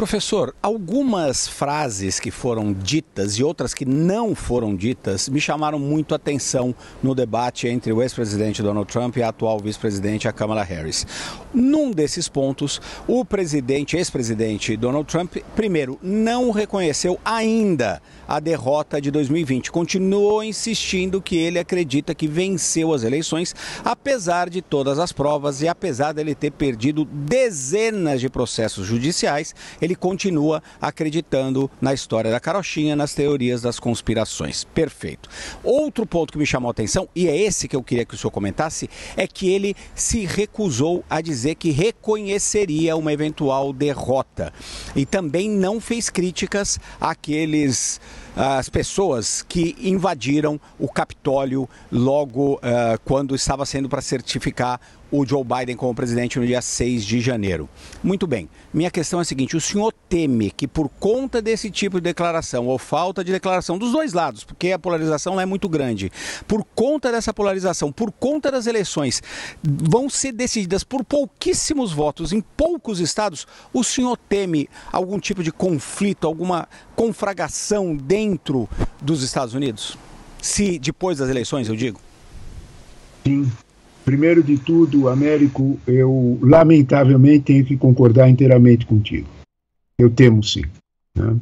Professor, algumas frases que foram ditas e outras que não foram ditas me chamaram muito a atenção no debate entre o ex-presidente Donald Trump e a atual vice-presidente Kamala Harris. Num desses pontos, o presidente, ex-presidente Donald Trump, primeiro, não reconheceu ainda a derrota de 2020. Continuou insistindo que ele acredita que venceu as eleições, apesar de todas as provas e apesar dele ter perdido dezenas de processos judiciais. Ele ele continua acreditando na história da carochinha, nas teorias das conspirações. Perfeito. Outro ponto que me chamou a atenção, e é esse que eu queria que o senhor comentasse, é que ele se recusou a dizer que reconheceria uma eventual derrota. E também não fez críticas àqueles as pessoas que invadiram o Capitólio logo uh, quando estava sendo para certificar o Joe Biden como presidente no dia 6 de janeiro. Muito bem, minha questão é a seguinte: os senhor teme que por conta desse tipo de declaração ou falta de declaração dos dois lados, porque a polarização é muito grande, por conta dessa polarização, por conta das eleições, vão ser decididas por pouquíssimos votos em poucos estados, o senhor teme algum tipo de conflito, alguma confragação dentro dos Estados Unidos? Se depois das eleições, eu digo. Sim, Primeiro de tudo, Américo, eu lamentavelmente tenho que concordar inteiramente contigo. Eu temo sim. Né?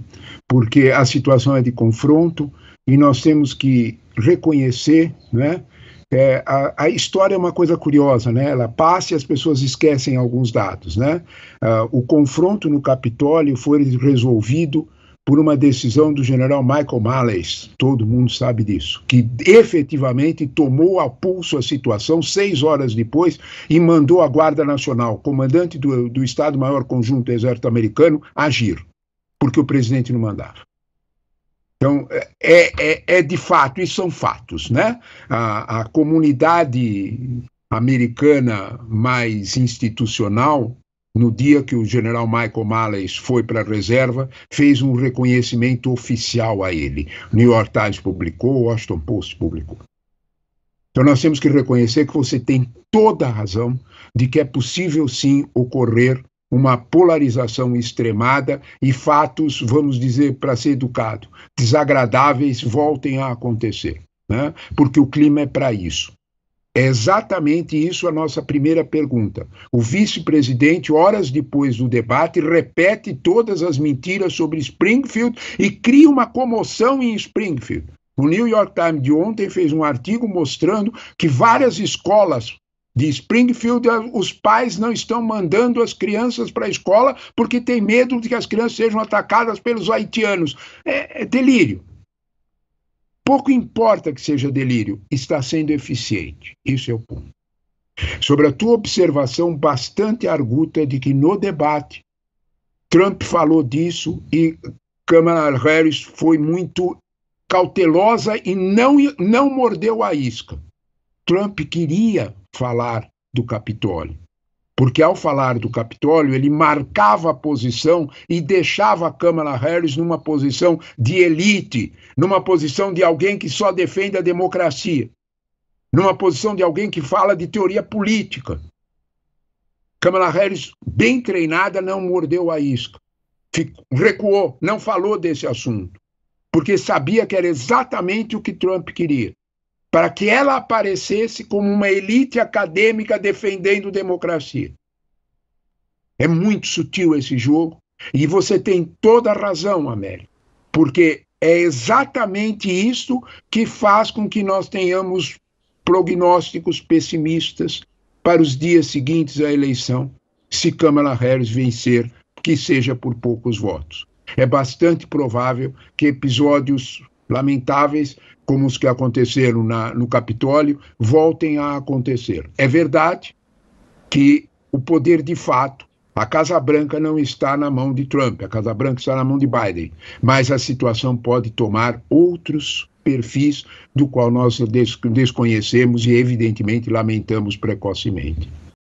Porque a situação é de confronto e nós temos que reconhecer, né? É, a, a, história é uma coisa curiosa, né? Ela passa e as pessoas esquecem alguns dados, né? Ah, o confronto no Capitólio foi resolvido por uma decisão do general Michael Malley, todo mundo sabe disso, que efetivamente tomou a pulso a situação seis horas depois e mandou a Guarda Nacional, comandante do, do Estado-Maior Conjunto do Exército Americano, agir, porque o presidente não mandava. Então, é, é, é, é de fato, e são fatos, né? A, a comunidade americana mais institucional no dia que o general Michael Malley foi para a reserva, fez um reconhecimento oficial a ele. O New York Times publicou, o Washington Post publicou. Então nós temos que reconhecer que você tem toda a razão de que é possível sim ocorrer uma polarização extremada e fatos, vamos dizer, para ser educado, desagradáveis voltem a acontecer, né? porque o clima é para isso. É exatamente isso a nossa primeira pergunta. O vice-presidente, horas depois do debate, repete todas as mentiras sobre Springfield e cria uma comoção em Springfield. O New York Times de ontem fez um artigo mostrando que várias escolas de Springfield, eh, os pais não estão mandando as crianças para a escola porque tem medo de que as crianças sejam atacadas pelos haitianos. É, é delírio pouco importa que seja delírio, está sendo eficiente. Isso é o ponto. Sobre a tua observação bastante arguta de que no debate Trump falou disso e Kamala Harris foi muito cautelosa e não, não mordeu a isca. Trump queria falar do Capitólio porque ao falar do Capitólio, ele marcava a posição e deixava a Câmara Harris numa posição de elite, numa posição de alguém que só defende a democracia, numa posição de alguém que fala de teoria política. Câmara Harris, bem treinada, não mordeu a isca, Ficou, recuou, não falou desse assunto, porque sabia que era exatamente o que Trump queria para que ela aparecesse como uma elite acadêmica defendendo democracia. É muito sutil esse jogo, e você tem toda a razão, Américo, porque é exatamente isso que faz com que nós tenhamos prognósticos pessimistas para os dias seguintes à eleição, se Kamala Harris vencer, que seja por poucos votos. É bastante provável que episódios lamentáveis, como os que aconteceram na, no Capitólio, voltem a acontecer. É verdade que o poder de fato, a Casa Branca não está na mão de Trump, a Casa Branca está na mão de Biden, mas a situação pode tomar outros perfis do qual nós des desconhecemos e evidentemente lamentamos precocemente.